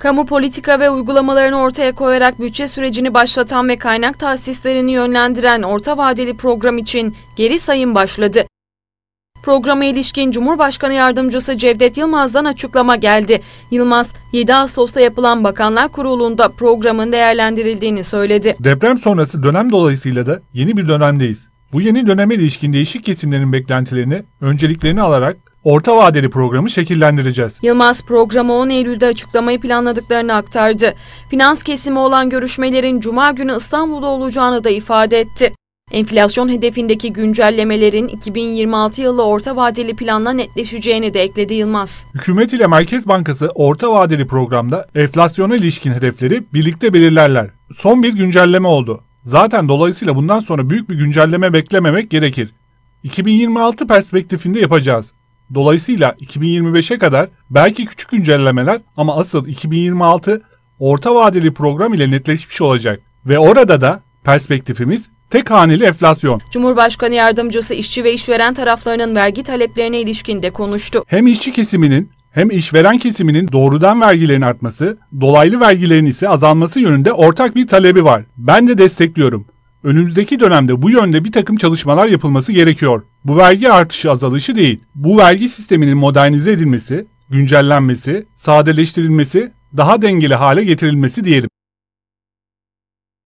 Kamu politika ve uygulamalarını ortaya koyarak bütçe sürecini başlatan ve kaynak tahsislerini yönlendiren orta vadeli program için geri sayım başladı. Programa ilişkin Cumhurbaşkanı Yardımcısı Cevdet Yılmaz'dan açıklama geldi. Yılmaz, 7 Ağustos'ta yapılan Bakanlar Kurulu'nda programın değerlendirildiğini söyledi. Deprem sonrası dönem dolayısıyla da yeni bir dönemdeyiz. Bu yeni döneme ilişkin değişik kesimlerin beklentilerini, önceliklerini alarak orta vadeli programı şekillendireceğiz. Yılmaz programı 10 Eylül'de açıklamayı planladıklarını aktardı. Finans kesimi olan görüşmelerin cuma günü İstanbul'da olacağını da ifade etti. Enflasyon hedefindeki güncellemelerin 2026 yılı orta vadeli planla netleşeceğini de ekledi Yılmaz. Hükümet ile Merkez Bankası orta vadeli programda enflasyona ilişkin hedefleri birlikte belirlerler. Son bir güncelleme oldu. Zaten dolayısıyla bundan sonra büyük bir güncelleme beklememek gerekir. 2026 perspektifinde yapacağız. Dolayısıyla 2025'e kadar belki küçük güncellemeler ama asıl 2026 orta vadeli program ile netleşmiş olacak ve orada da perspektifimiz tek haneli enflasyon. Cumhurbaşkanı yardımcısı işçi ve işveren taraflarının vergi taleplerine ilişkin de konuştu. Hem işçi kesiminin hem işveren kesiminin doğrudan vergilerin artması, dolaylı vergilerin ise azalması yönünde ortak bir talebi var. Ben de destekliyorum. Önümüzdeki dönemde bu yönde bir takım çalışmalar yapılması gerekiyor. Bu vergi artışı azalışı değil. Bu vergi sisteminin modernize edilmesi, güncellenmesi, sadeleştirilmesi, daha dengeli hale getirilmesi diyelim.